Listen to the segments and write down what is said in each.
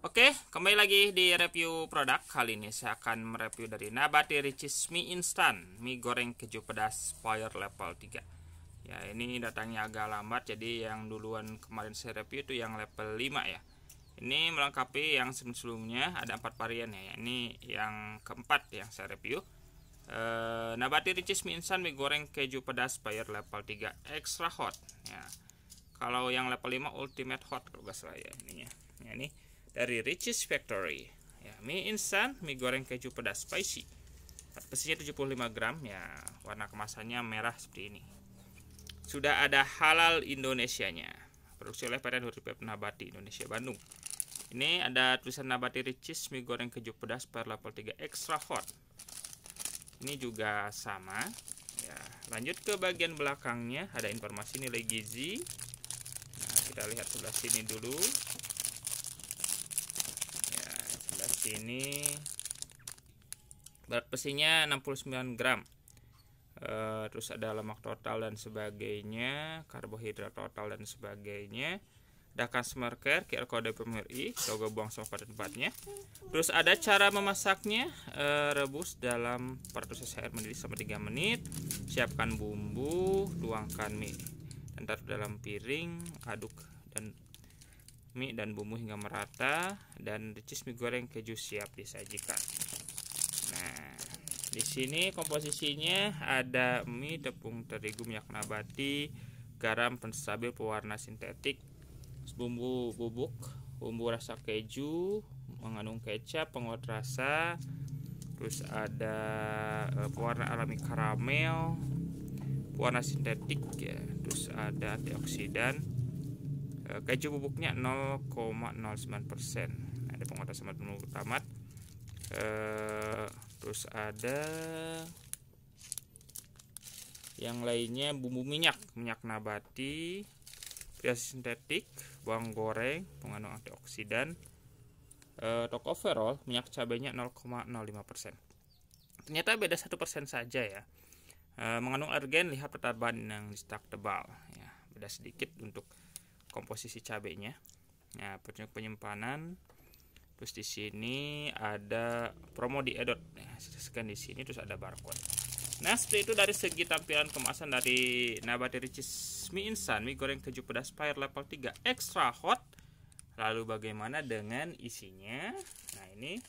Oke, kembali lagi di review produk. Kali ini saya akan mereview dari Nabati Ricis Mi Instan, mie goreng keju pedas fire level 3. Ya, ini datangnya agak lambat jadi yang duluan kemarin saya review itu yang level 5 ya. Ini melengkapi yang sebelumnya ada empat varian ya. Ini yang keempat yang saya review. E, Nabati Ricis Mi Instan mie goreng keju pedas fire level 3 extra hot. Ya. Kalau yang level 5 ultimate hot kalau nggak salah ya ininya. Ya ini dari Richie's Factory ya, mie instan mie goreng keju pedas spicy pesisnya 75 gram ya warna kemasannya merah seperti ini sudah ada halal Indonesianya produksi oleh PT Nurpep Nabati Indonesia Bandung ini ada tulisan Nabati Ricis mie goreng keju pedas per level 3 extra hot ini juga sama ya lanjut ke bagian belakangnya ada informasi nilai gizi nah, kita lihat sebelah sini dulu ada sini berat besinya 69 gram e, terus ada lemak total dan sebagainya karbohidrat total dan sebagainya ada customer care QR kode PMRI logo buang sampah pada tempatnya terus ada cara memasaknya e, rebus dalam perut air mendidih selama 3 menit siapkan bumbu tuangkan mie dan taruh dalam piring aduk dan mie dan bumbu hingga merata dan ricis mie goreng keju siap disajikan. Nah, di sini komposisinya ada mie tepung terigu minyak nabati, garam penstabil pewarna sintetik, bumbu bubuk, bumbu rasa keju, mengandung kecap, penguat rasa, terus ada eh, pewarna alami karamel, pewarna sintetik ya, terus ada antioksidan Eh, gaji bubuknya 0,09 persen ada pengotasan sama tamat eh, terus ada yang lainnya bumbu minyak minyak nabati bias sintetik bawang goreng pengandung antioksidan eh, toko overall minyak cabainya 0,05 persen ternyata beda satu persen saja ya eh, mengandung argen lihat pertambahan yang stuck tebal ya beda sedikit untuk komposisi cabenya. Nah, penyimpanan terus di sini ada promo di edot nah, scan di sini terus ada barcode nah seperti itu dari segi tampilan kemasan dari Nabati Ricis mie instan mie goreng keju pedas fire level 3 extra hot lalu bagaimana dengan isinya nah ini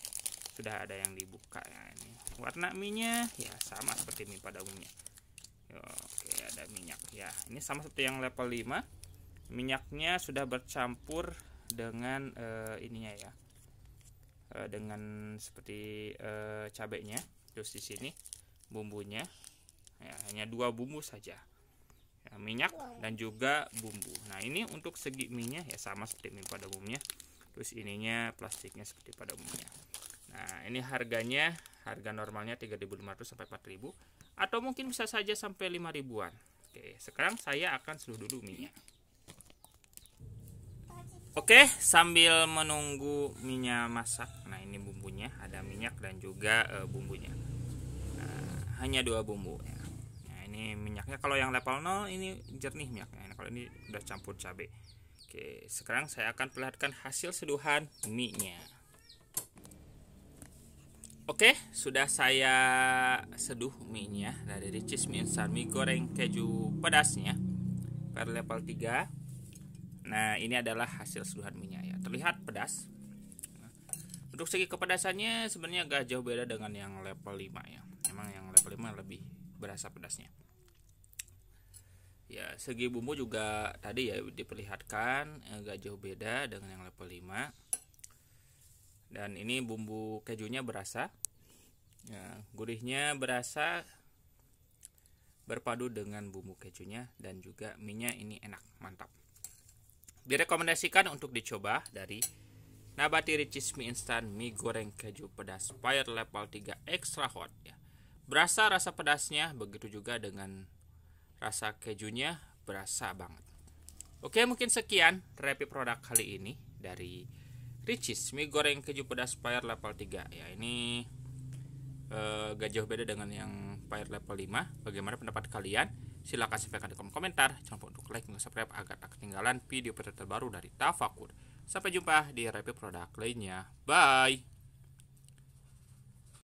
sudah ada yang dibuka ya ini warna mie nya ya sama seperti mie pada umumnya oke ada minyak ya ini sama seperti yang level 5 minyaknya sudah bercampur dengan uh, ininya ya uh, dengan seperti uh, cabenya terus di sini bumbunya ya, hanya dua bumbu saja ya, minyak dan juga bumbu nah ini untuk segi minyak ya sama seperti mie pada umumnya terus ininya plastiknya seperti pada umumnya nah ini harganya harga normalnya 3.500 sampai 4.000 atau mungkin bisa saja sampai 5.000an oke sekarang saya akan seluruh dulu minyak Oke, sambil menunggu minyak masak. Nah, ini bumbunya, ada minyak dan juga e, bumbunya. Nah, hanya dua bumbu ya. Nah, ini minyaknya kalau yang level 0 ini jernih minyaknya. Nah, kalau ini udah campur cabe. Oke, sekarang saya akan perlihatkan hasil seduhan mie Oke, sudah saya seduh mie dari ricis mie instan mie goreng keju pedasnya per level 3 Nah, ini adalah hasil seduhan minyak ya. Terlihat pedas. untuk segi kepedasannya sebenarnya agak jauh beda dengan yang level 5 ya. Memang yang level 5 lebih berasa pedasnya. Ya, segi bumbu juga tadi ya diperlihatkan agak jauh beda dengan yang level 5. Dan ini bumbu kejunya berasa. Ya, gurihnya berasa berpadu dengan bumbu kejunya dan juga minyak ini enak, mantap. Direkomendasikan untuk dicoba dari Nabati Ricis Mie Instan Mie Goreng Keju Pedas Fire Level 3 Extra Hot ya. Berasa rasa pedasnya, begitu juga dengan rasa kejunya berasa banget. Oke, mungkin sekian review produk kali ini dari Ricis Mie Goreng Keju Pedas Fire Level 3 ya. Ini eh, gak jauh beda dengan yang Fire Level 5. Bagaimana pendapat kalian? Silahkan sampaikan di kolom komentar. Jangan lupa untuk like dan subscribe agar tak ketinggalan video terbaru dari Tafakur. Sampai jumpa di review produk lainnya. Bye!